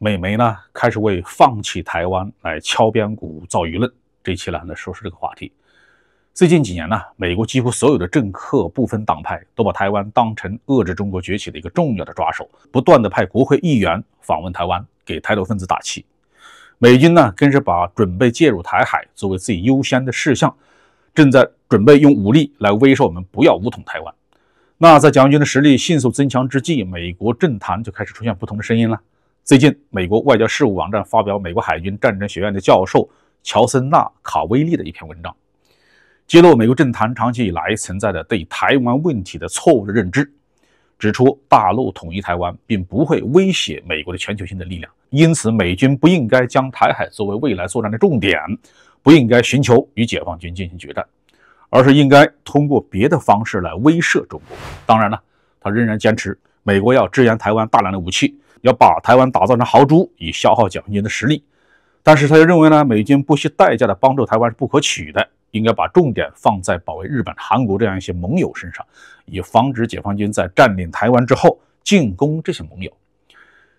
美媒呢开始为放弃台湾来敲边鼓、造舆论。这一期呢来说说这个话题。最近几年呢，美国几乎所有的政客不分党派，都把台湾当成遏制中国崛起的一个重要的抓手，不断的派国会议员访问台湾，给台独分子打气。美军呢更是把准备介入台海作为自己优先的事项，正在准备用武力来威慑我们不要武统台湾。那在蒋军的实力迅速增强之际，美国政坛就开始出现不同的声音了。最近，美国外交事务网站发表美国海军战争学院的教授乔森纳卡威利的一篇文章，揭露美国政坛长期以来存在的对台湾问题的错误的认知，指出大陆统一台湾并不会威胁美国的全球性的力量，因此美军不应该将台海作为未来作战的重点，不应该寻求与解放军进行决战，而是应该通过别的方式来威慑中国。当然了，他仍然坚持美国要支援台湾大量的武器。要把台湾打造成豪猪，以消耗解放军的实力。但是他又认为呢，美军不惜代价的帮助台湾是不可取的，应该把重点放在保卫日本、韩国这样一些盟友身上，以防止解放军在占领台湾之后进攻这些盟友。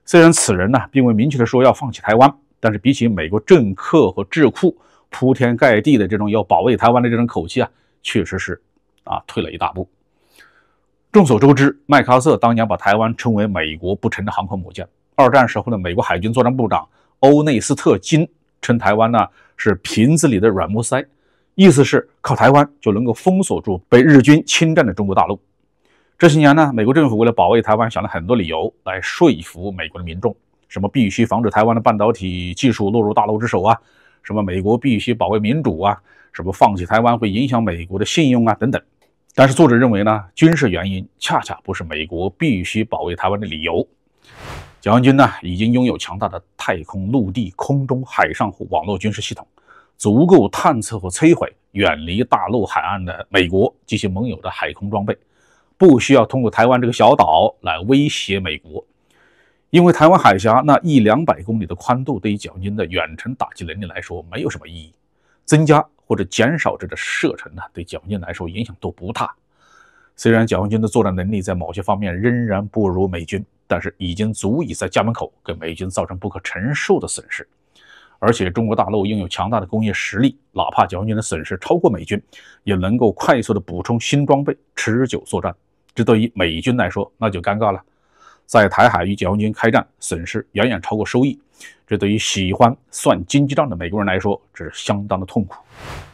虽然此人呢，并未明确的说要放弃台湾，但是比起美国政客和智库铺天盖地的这种要保卫台湾的这种口气啊，确实是啊退了一大步。众所周知，麦克阿瑟当年把台湾称为“美国不成的航空母舰”。二战时候的美国海军作战部长欧内斯特金称台湾呢是“瓶子里的软木塞”，意思是靠台湾就能够封锁住被日军侵占的中国大陆。这些年呢，美国政府为了保卫台湾，想了很多理由来说服美国的民众：什么必须防止台湾的半导体技术落入大陆之手啊；什么美国必须保卫民主啊；什么放弃台湾会影响美国的信用啊等等。但是作者认为呢，军事原因恰恰不是美国必须保卫台湾的理由。解放军呢已经拥有强大的太空、陆地、空中、海上网络军事系统，足够探测和摧毁远离大陆海岸的美国及其盟友的海空装备，不需要通过台湾这个小岛来威胁美国。因为台湾海峡那一两百公里的宽度，对于解放军的远程打击能力来说没有什么意义，增加。或者减少这个射程呢？对解放军来说影响都不大。虽然解放军的作战能力在某些方面仍然不如美军，但是已经足以在家门口给美军造成不可承受的损失。而且中国大陆拥有强大的工业实力，哪怕解放军的损失超过美军，也能够快速的补充新装备，持久作战。这对于美军来说那就尴尬了。在台海与解放军开战，损失远远超过收益，这对于喜欢算经济账的美国人来说，这是相当的痛苦。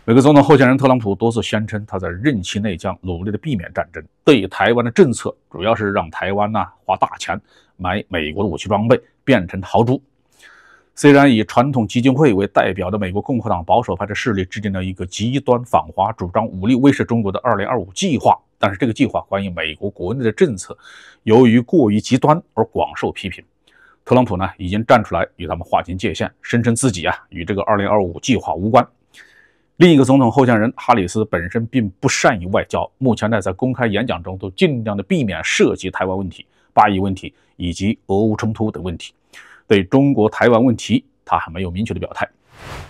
美国总统候选人特朗普多次宣称，他在任期内将努力的避免战争。对台湾的政策，主要是让台湾呢花大钱买美国的武器装备，变成豪猪。虽然以传统基金会为代表的美国共和党保守派的势力制定了一个极端反华、主张武力威慑中国的 “2025 计划”，但是这个计划关于美国国内的政策，由于过于极端而广受批评。特朗普呢，已经站出来与他们划清界限，声称自己啊与这个 “2025 计划”无关。另一个总统候选人哈里斯本身并不善于外交，目前呢在公开演讲中都尽量的避免涉及台湾问题、巴以问题以及俄乌冲突等问题。对中国台湾问题，他还没有明确的表态，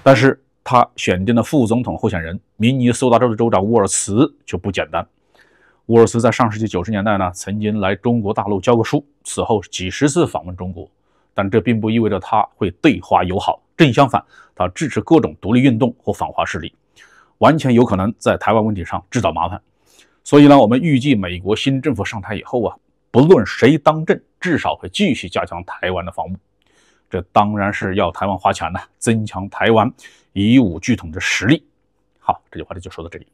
但是他选定的副总统候选人——明尼苏达州的州长沃尔茨，就不简单。沃尔茨在上世纪九十年代呢，曾经来中国大陆教过书，此后几十次访问中国，但这并不意味着他会对华友好，正相反，他支持各种独立运动或反华势力，完全有可能在台湾问题上制造麻烦。所以呢，我们预计美国新政府上台以后啊，不论谁当政，至少会继续加强台湾的防务。这当然是要台湾花钱了，增强台湾以武拒统的实力。好，这句话就说到这里。